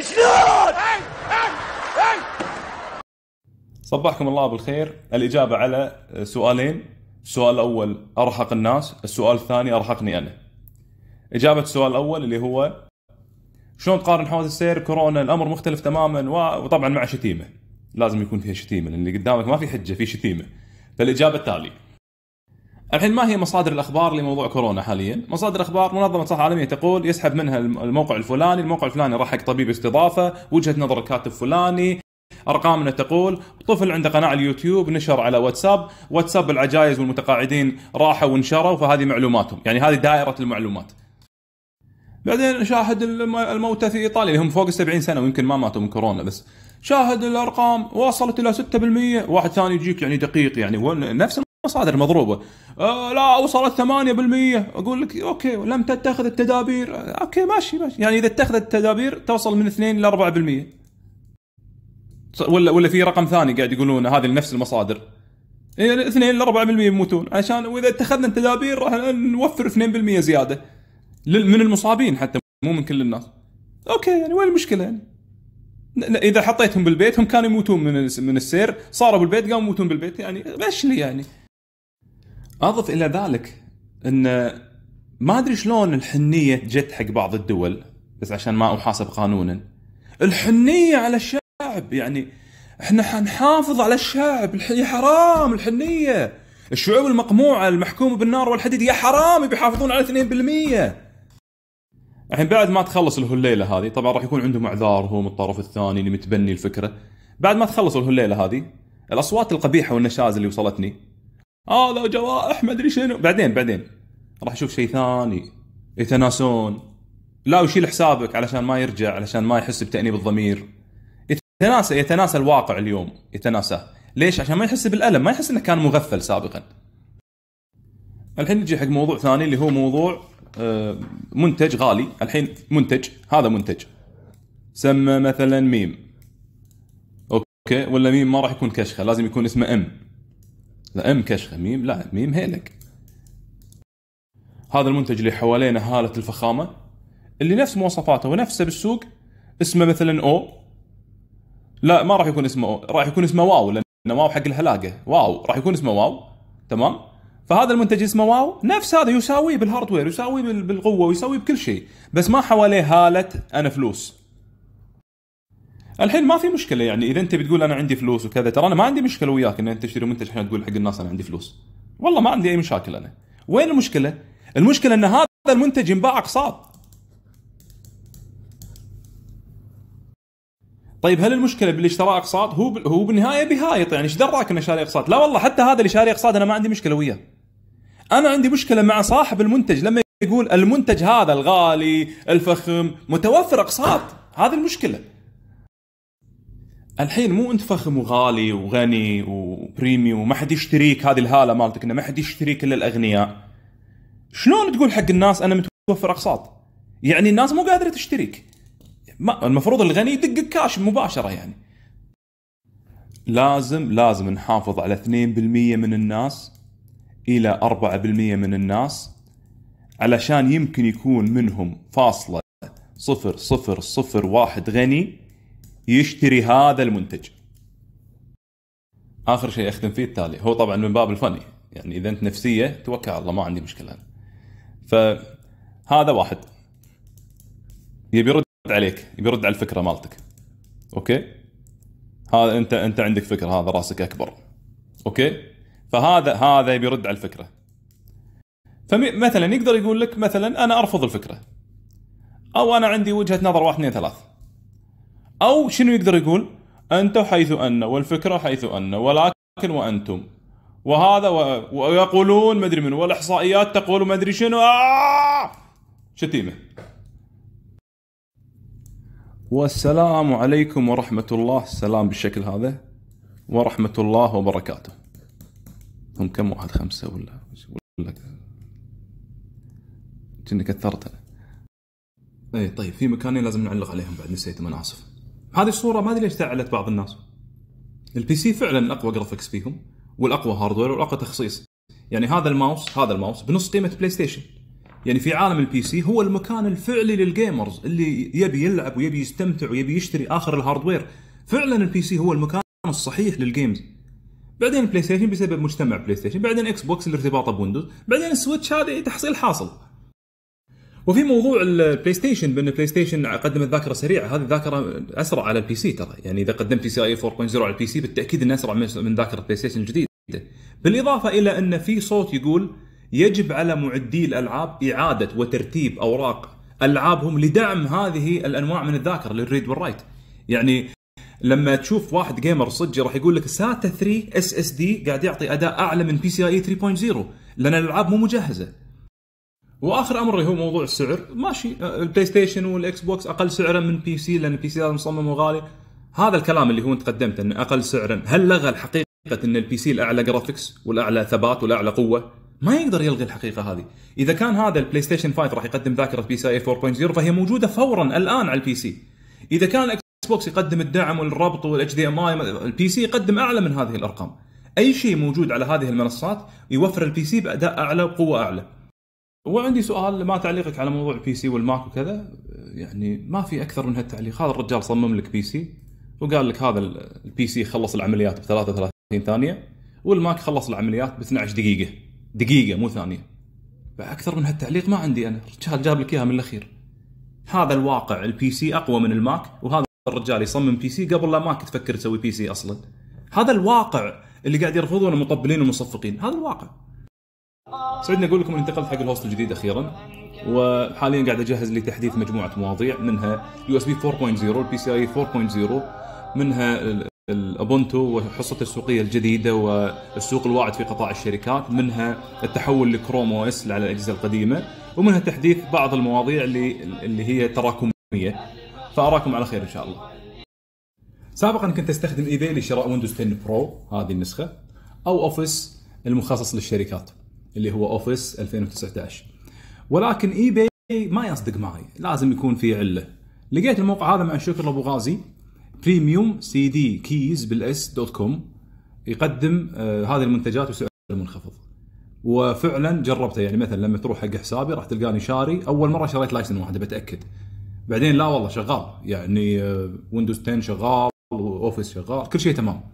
شلون؟ صباحكم الله بالخير الإجابة على سؤالين السؤال الأول أرهق الناس السؤال الثاني أرهقني أنا إجابة السؤال الأول اللي هو شلون تقارن حوادث السير كورونا الأمر مختلف تماما وطبعا مع شتيمة لازم يكون فيها شتيمة لأن اللي قدامك ما في حجة في شتيمة فالإجابة التالية الحين ما هي مصادر الاخبار لموضوع كورونا حاليا؟ مصادر الاخبار منظمه الصحه العالميه تقول يسحب منها الموقع الفلاني، الموقع الفلاني راح حق طبيب استضافه، وجهه نظر الكاتب فلاني، ارقامنا تقول طفل عنده قناه على اليوتيوب نشر على واتساب، واتساب العجايز والمتقاعدين راحوا وانشروا فهذه معلوماتهم، يعني هذه دائره المعلومات. بعدين شاهد الموتى في ايطاليا اللي هم فوق ال 70 سنه ويمكن ما ماتوا من كورونا بس شاهد الارقام وصلت الى 6% واحد ثاني يجيك يعني دقيق يعني نفس مصادر مضروبه آه لا وصلت 8% اقول لك اوكي لم تتخذ التدابير اوكي ماشي ماشي يعني اذا اتخذت التدابير توصل من 2 ل 4% ولا ولا في رقم ثاني قاعد يقولون هذه نفس المصادر 2 ل 4% يموتون عشان واذا اتخذنا التدابير راح نوفر 2% زياده من المصابين حتى مو من كل الناس اوكي يعني وين المشكله يعني اذا حطيتهم بالبيت هم كانوا يموتون من من السير صاروا بالبيت قاموا يموتون بالبيت يعني ليش لي يعني اضف الى ذلك ان ما ادري شلون الحنيه جت حق بعض الدول بس عشان ما احاسب قانونا الحنيه على الشعب يعني احنا حنحافظ على الشعب يا حرام الحنيه الشعوب المقموعه المحكومه بالنار والحديد يا حرام بيحافظون على 2% الحين بعد ما تخلص الهليله هذه طبعا راح يكون عندهم اعذار هم الطرف الثاني اللي متبني الفكره بعد ما تخلص الهليله هذه الاصوات القبيحه والنشاز اللي وصلتني اه جوائح ما ادري شنو بعدين بعدين راح اشوف شيء ثاني يتناسون لا وشيل حسابك علشان ما يرجع علشان ما يحس بتانيب الضمير يتناسى يتناسى الواقع اليوم يتناساه ليش عشان ما يحس بالالم ما يحس انه كان مغفل سابقا الحين نجي حق موضوع ثاني اللي هو موضوع آه، منتج غالي الحين منتج هذا منتج سمى مثلا ميم اوكي ولا ميم ما راح يكون كشخه لازم يكون اسمه ام لا ام كشخه ميم لا ميم هيلك هذا المنتج اللي حوالينا هالة الفخامة اللي نفس مواصفاته ونفسه بالسوق اسمه مثلا او لا ما راح يكون اسمه او راح يكون اسمه واو لان واو حق الهلاقة واو راح يكون اسمه واو تمام فهذا المنتج اسمه واو نفس هذا يساويه بالهاردوير يساويه بالقوة ويساوي بكل شيء بس ما حواليه هالة انا فلوس الحين ما في مشكله يعني اذا انت بتقول انا عندي فلوس وكذا ترى انا ما عندي مشكله وياك ان انت تشتري منتج الحين تقول حق الناس انا عندي فلوس والله ما عندي اي مشاكل انا وين المشكله المشكله ان هذا المنتج ينباع اقساط طيب هل المشكله باللي اشترى اقساط هو هو بالنهايه بهايط يعني ايش دراك انه شاري اقساط؟ لا والله حتى هذا اللي شاري اقساط انا ما عندي مشكله وياه. انا عندي مشكله مع صاحب المنتج لما يقول المنتج هذا الغالي الفخم متوفر اقساط هذه المشكله. الحين مو انت فخم وغالي وغني وبريميوم وما حد يشتريك هذه الهاله مالتك انه ما حد يشتريك الا الاغنياء شلون تقول حق الناس انا متوفر اقساط يعني الناس مو قادره تشتريك ما المفروض الغني يدق كاش مباشره يعني لازم لازم نحافظ على 2% من الناس الى 4% من الناس علشان يمكن يكون منهم فاصله صفر صفر صفر واحد غني يشتري هذا المنتج اخر شيء اختم فيه التالي هو طبعا من باب الفني يعني اذا انت نفسيه توكل على الله ما عندي مشكله فهذا واحد يبي يرد عليك يبي يرد على الفكره مالتك اوكي هذا انت انت عندك فكره هذا راسك اكبر اوكي فهذا هذا يبي يرد على الفكره فمثلا يقدر يقول لك مثلا انا ارفض الفكره او انا عندي وجهه نظر واحد اثنين ثلاث او شنو يقدر يقول انت حيث ان والفكره حيث ان ولكن وانتم وهذا و... ويقولون مدري من والاحصائيات تقول مدري شنو آه شتيمه والسلام عليكم ورحمه الله السلام بالشكل هذا ورحمه الله وبركاته هم كم واحد خمسه ولا ولا كثرت انا اي طيب في مكانين لازم نعلق عليهم بعد نسيت انا اسف هذه الصوره ما ادري ليش زعلت بعض الناس البي سي فعلا اقوى جرافكس فيهم والاقوى هاردوير والاقوى تخصيص يعني هذا الماوس هذا الماوس بنص قيمه بلاي ستيشن يعني في عالم البي سي هو المكان الفعلي للجيمرز اللي يبي يلعب ويبي يستمتع ويبي يشتري اخر الهاردوير فعلا البي سي هو المكان الصحيح للجيمز بعدين بلاي ستيشن بسبب مجتمع بلاي ستيشن بعدين اكس بوكس الارتباط بويندوز بعدين السويتش هذه تحصيل حاصل وفي موضوع البلاي ستيشن بان البلاي ستيشن قدمت ذاكره سريعه، هذه الذاكره اسرع على البي سي ترى، يعني اذا قدمت سي اي 4.0 على البي سي بالتاكيد انها اسرع من ذاكره بلاي ستيشن الجديده. بالاضافه الى ان في صوت يقول يجب على معدي الالعاب اعاده وترتيب اوراق العابهم لدعم هذه الانواع من الذاكره للريد والرايت. يعني لما تشوف واحد جيمر صجي راح يقول لك ساتا 3 اس اس دي قاعد يعطي اداء اعلى من بي سي اي 3.0 لان الالعاب مو مجهزه. واخر امر هو موضوع السعر ماشي آه، البلاي ستيشن والاكس بوكس اقل سعرا من بي سي لان بي سي هذا مصمم وغالي هذا الكلام اللي هو انت قدمته انه اقل سعرا هل لغى الحقيقه ان البي سي الاعلى جرافكس والاعلى ثبات والاعلى قوه ما يقدر يلغي الحقيقه هذه اذا كان هذا البلاي ستيشن 5 راح يقدم ذاكره بي سي اي 4.0 فهي موجوده فورا الان على البي سي اذا كان الاكس بوكس يقدم الدعم والربط والاتش دي ام اي البي سي يقدم اعلى من هذه الارقام اي شيء موجود على هذه المنصات يوفر البي سي باداء اعلى وقوه اعلى وعندي سؤال ما تعليقك على موضوع البي سي والماك وكذا يعني ما في اكثر من هالتعليق هذا الرجال صمم لك بي سي وقال لك هذا البي سي خلص العمليات ب 33 ثانيه والماك خلص العمليات ب 12 دقيقه دقيقه مو ثانيه فاكثر من هالتعليق ما عندي انا الرجال جاب لك اياها من الاخير هذا الواقع البي سي اقوى من الماك وهذا الرجال يصمم بي سي قبل لا ماك تفكر تسوي بي سي اصلا هذا الواقع اللي قاعد يرفضونه مطبلين ومصفقين هذا الواقع سعدني اقول لكم انتقلت حق الهوست الجديد اخيرا وحاليا قاعد اجهز لتحديث مجموعه مواضيع منها يو اس بي 4.0 البي سي اي 4.0 منها الابونتو وحصته السوقيه الجديده والسوق الواعد في قطاع الشركات منها التحول لكروم او اس على الاجهزه القديمه ومنها تحديث بعض المواضيع اللي اللي هي تراكميه فاراكم على خير ان شاء الله. سابقا كنت استخدم ايباي لشراء ويندوز 10 برو هذه النسخه او اوفيس المخصص للشركات اللي هو اوفيس 2019 ولكن اي باي ما يصدق معي لازم يكون في عله لقيت الموقع هذا مع الشكر ابو غازي بريميوم سي دي كيز بالاس دوت كوم يقدم آه هذه المنتجات بسعر منخفض وفعلا جربته يعني مثلا لما تروح حق حسابي راح تلقاني شاري اول مره شريت لايسن واحده بتاكد بعدين لا والله شغال يعني ويندوز آه، 10 شغال واوفيس شغال كل شيء تمام